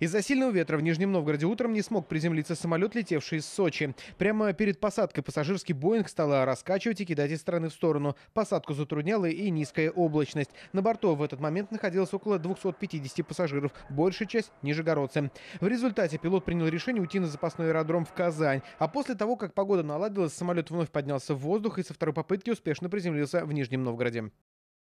Из-за сильного ветра в Нижнем Новгороде утром не смог приземлиться самолет, летевший из Сочи. Прямо перед посадкой пассажирский «Боинг» стал раскачивать и кидать из стороны в сторону. Посадку затрудняла и низкая облачность. На борту в этот момент находилось около 250 пассажиров, большая часть – нижегородцы. В результате пилот принял решение уйти на запасной аэродром в Казань. А после того, как погода наладилась, самолет вновь поднялся в воздух и со второй попытки успешно приземлился в Нижнем Новгороде.